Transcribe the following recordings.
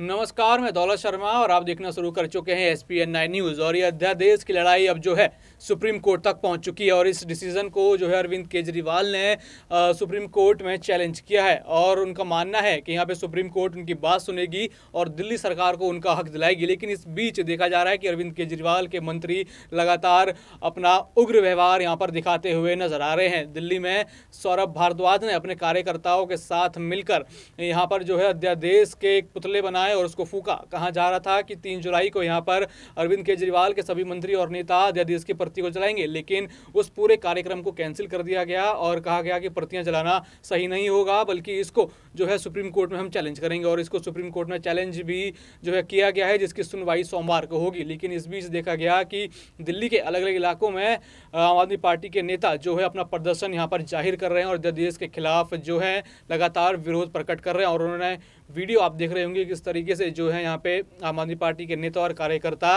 नमस्कार मैं दौलत शर्मा और आप देखना शुरू कर चुके हैं S P N nine news और ये अध्यादेश की लड़ाई अब जो है सुप्रीम कोर्ट तक पहुंच चुकी है और इस डिसीज़न को जो है अरविंद केजरीवाल ने आ, सुप्रीम कोर्ट में चैलेंज किया है और उनका मानना है कि यहाँ पे सुप्रीम कोर्ट उनकी बात सुनेगी और दिल्ली सरकार को उनका हक दिलाएगी लेकिन इस बीच देखा जा रहा है कि अरविंद केजरीवाल के मंत्री लगातार अपना उग्र व्यवहार यहाँ पर दिखाते हुए नजर आ रहे हैं दिल्ली में सौरभ भारद्वाज ने अपने कार्यकर्ताओं के साथ मिलकर यहाँ पर जो है अध्यादेश के पुतले बना बनाए और उसको फूका कहा जा रहा था कि तीन जुलाई को यहाँ पर अरविंद केजरीवाल के सभी मंत्री और नेता अध्यादेश की प्रति को जलाएंगे लेकिन उस पूरे कार्यक्रम को कैंसिल कर दिया गया और कहा गया कि प्रतियाँ जलाना सही नहीं होगा बल्कि इसको जो है सुप्रीम कोर्ट में हम चैलेंज करेंगे और इसको सुप्रीम कोर्ट में चैलेंज भी जो है किया गया है जिसकी सुनवाई सोमवार को होगी लेकिन इस बीच देखा गया कि दिल्ली के अलग अलग इलाकों में आम आदमी पार्टी के नेता जो है अपना प्रदर्शन यहाँ पर जाहिर कर रहे हैं और अध्यादेश के खिलाफ जो है लगातार विरोध प्रकट कर रहे हैं और उन्होंने वीडियो आप देख रहे होंगे किस तरह तरीके से जो है यहाँ पे आम आदमी पार्टी के नेता और कार्यकर्ता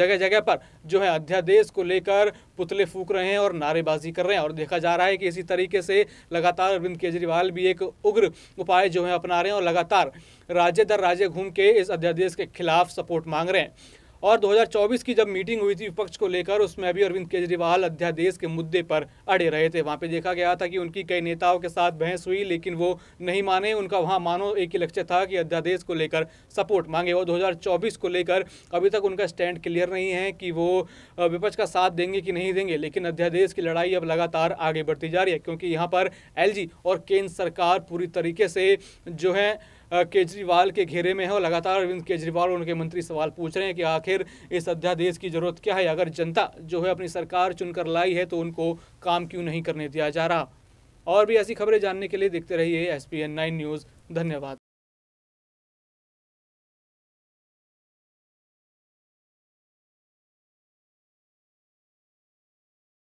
जगह जगह पर जो है अध्यादेश को लेकर पुतले फूक रहे हैं और नारेबाजी कर रहे हैं और देखा जा रहा है कि इसी तरीके से लगातार अरविंद केजरीवाल भी एक उग्र उपाय जो है अपना रहे हैं और लगातार राज्य दर राज्य घूम के इस अध्यादेश के खिलाफ सपोर्ट मांग रहे हैं और 2024 की जब मीटिंग हुई थी विपक्ष को लेकर उसमें भी अरविंद केजरीवाल अध्यादेश के मुद्दे पर अड़े रहे थे वहाँ पे देखा गया था कि उनकी कई नेताओं के साथ बहस हुई लेकिन वो नहीं माने उनका वहाँ मानो एक ही लक्ष्य था कि अध्यादेश को लेकर सपोर्ट मांगे और 2024 को लेकर अभी तक उनका स्टैंड क्लियर नहीं है कि वो विपक्ष का साथ देंगे कि नहीं देंगे लेकिन अध्यादेश की लड़ाई अब लगातार आगे बढ़ती जा रही है क्योंकि यहाँ पर एल और केंद्र सरकार पूरी तरीके से जो है केजरीवाल के घेरे में है और लगातार अरविंद केजरीवाल और उनके मंत्री सवाल पूछ रहे हैं कि आखिर इस अध्यादेश की जरूरत क्या है अगर जनता जो है अपनी सरकार चुनकर लाई है तो उनको काम क्यों नहीं करने दिया जा रहा और भी ऐसी खबरें जानने के लिए देखते रहिए एस पी न्यूज़ धन्यवाद